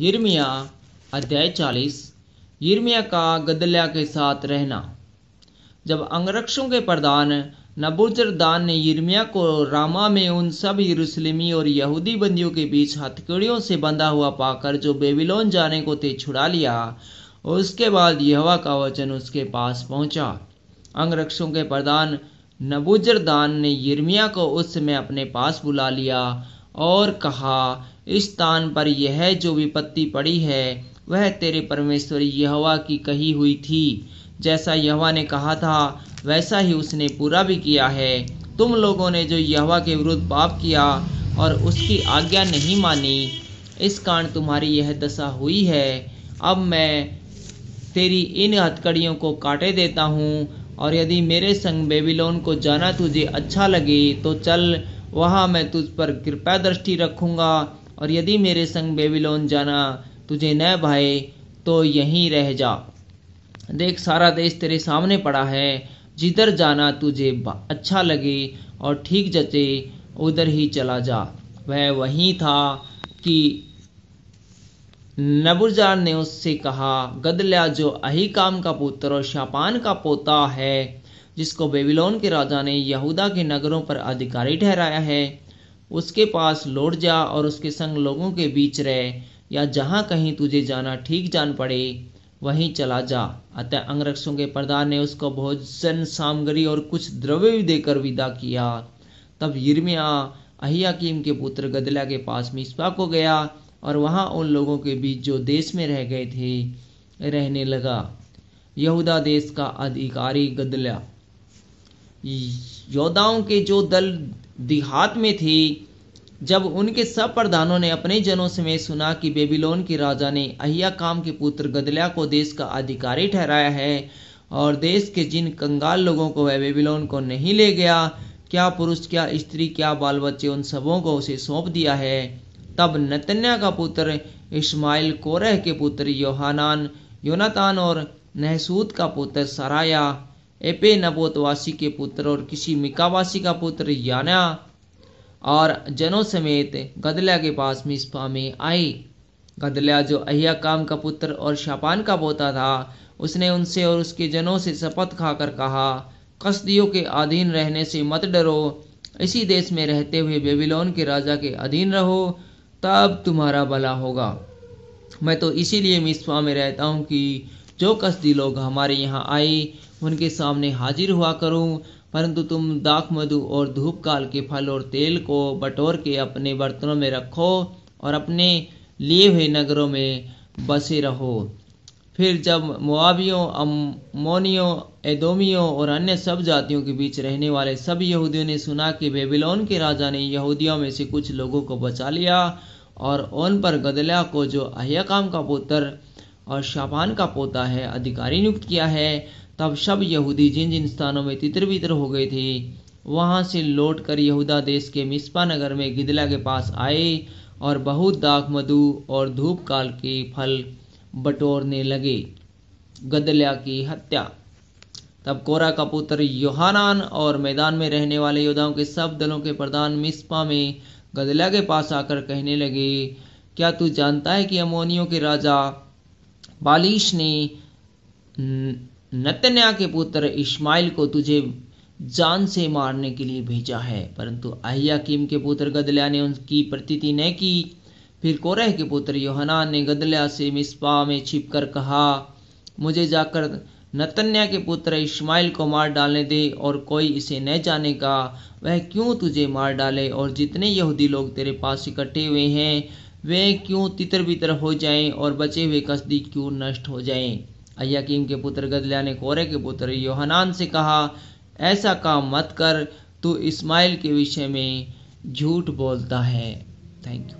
यिर्मिया अध्याय चालीस यिर्मिया का गदल्या के साथ रहना जब अंगरक्षों के प्रधान नबूजरदान ने यिर्मिया को रामा में उन सब यरूशलेमी और यहूदी बंदियों के बीच हथकड़ियों से बंधा हुआ पाकर जो बेबीलोन जाने को थे छुड़ा लिया और उसके बाद यहवा का वचन उसके पास पहुंचा अंगरक्षों के प्रधान नबुजरदान ने यिर्मिया को उस समय अपने पास बुला लिया और कहा इस स्थान पर यह जो विपत्ति पड़ी है वह तेरे परमेश्वर यहवा की कही हुई थी जैसा यहवा ने कहा था वैसा ही उसने पूरा भी किया है तुम लोगों ने जो यहवा के विरुद्ध पाप किया और उसकी आज्ञा नहीं मानी इस कारण तुम्हारी यह दशा हुई है अब मैं तेरी इन हथकड़ियों को काटे देता हूँ और यदि मेरे संग बेबीलोन को जाना तुझे अच्छा लगे तो चल वहाँ मैं तुझ पर कृपा दृष्टि रखूँगा और यदि मेरे संग बेबीलोन जाना तुझे न भाए तो यहीं रह जा देख सारा देश तेरे सामने पड़ा है जिधर जाना तुझे अच्छा लगे और ठीक जचे उधर ही चला जा वह वहीं था कि नबुजार ने उससे कहा गदल्या जो अहिकाम का पुत्र और शापान का पोता है जिसको बेबीलोन के राजा ने यहूदा के नगरों पर अधिकारी ठहराया है उसके पास लौट जा और उसके संग लोगों के बीच रह या जहाँ कहीं तुझे जाना ठीक जान पड़े वहीं चला जा अतः अंगरक्षों के प्रधान ने उसको भोजन सामग्री और कुछ द्रव्य भी देकर विदा किया तब यिर्मिया अहियाकीम के पुत्र गदला के पास मिसपा को गया और वहाँ उन लोगों के बीच जो देश में रह गए थे रहने लगा यहूदा देश का अधिकारी गदला योद्धाओं के जो दल देहात में थी जब उनके सब प्रधानों ने अपने जनों समेत सुना कि बेबीलोन के राजा ने अहिया काम के पुत्र गदल्या को देश का अधिकारी ठहराया है और देश के जिन कंगाल लोगों को वह बेबीलोन को नहीं ले गया क्या पुरुष क्या स्त्री क्या बाल बच्चे उन सबों को उसे सौंप दिया है तब नतन्या का पुत्र इस्माइल कोरह के पुत्र योहानान योनातान और नहसूद का पुत्र सराया एपे नबोतवासी के पुत्र और किसी मिकावासी का पुत्र याना और जनों समेत गदल्या के पास मिसपा में आई गदल्या जो काम का पुत्र और शापान का पोता था उसने उनसे और उसके जनों से शपथ खाकर कहा कसदियों के अधीन रहने से मत डरो इसी देश में रहते हुए बेबीलोन के राजा के अधीन रहो तब तुम्हारा भला होगा मैं तो इसीलिए मिसपा में रहता हूँ कि जो कसदी लोग हमारे यहाँ आए उनके सामने हाजिर हुआ करूं परंतु तुम दाख मधु और धूप काल के फल और तेल को बटोर के अपने बर्तनों में रखो और अपने लिए हुए नगरों में बसे रहो फिर जब मुआवियों अमोनियों एदोमियों और अन्य सब जातियों के बीच रहने वाले सब यहूदियों ने सुना कि बेबीलोन के राजा ने यहूदियों में से कुछ लोगों को बचा लिया और उन पर गदल्या को जो अहकाम का पुत्र और शापान का पोता है अधिकारी नियुक्त किया है तब सब यहूदी जिन जिन स्थानों में तितर बितर हो गए थे वहाँ से लौटकर यहूदा देश के मिस्पा नगर में गिदला के पास आए और बहुत दाक मधु और धूप काल के फल बटोरने लगे गदल्या की हत्या तब कोरा का पुत्र योहानान और मैदान में रहने वाले योद्धाओं के सब दलों के प्रधान मिस्पा में गदल्या के पास आकर कहने लगे क्या तू जानता है कि अमोनियों के राजा बालिश ने नतन्या के पुत्र इस्माइल को तुझे जान से मारने के लिए भेजा है परंतु किम के पुत्र गदल्या ने उनकी प्रतीति न की फिर कोरह के पुत्र योहना ने गदल्या से मिसपा में कर कहा मुझे जाकर नतन्या के पुत्र इस्माइल को मार डालने दे और कोई इसे न जाने का वह क्यों तुझे मार डाले और जितने यहूदी लोग तेरे पास इकट्ठे हुए हैं वे क्यों तितर बितर हो जाएं और बचे हुए कसदी क्यों नष्ट हो जाएं अयाकीम के पुत्र गदल्या ने कोरे के पुत्र योहनान से कहा ऐसा काम मत कर तू इस्माइल के विषय में झूठ बोलता है थैंक यू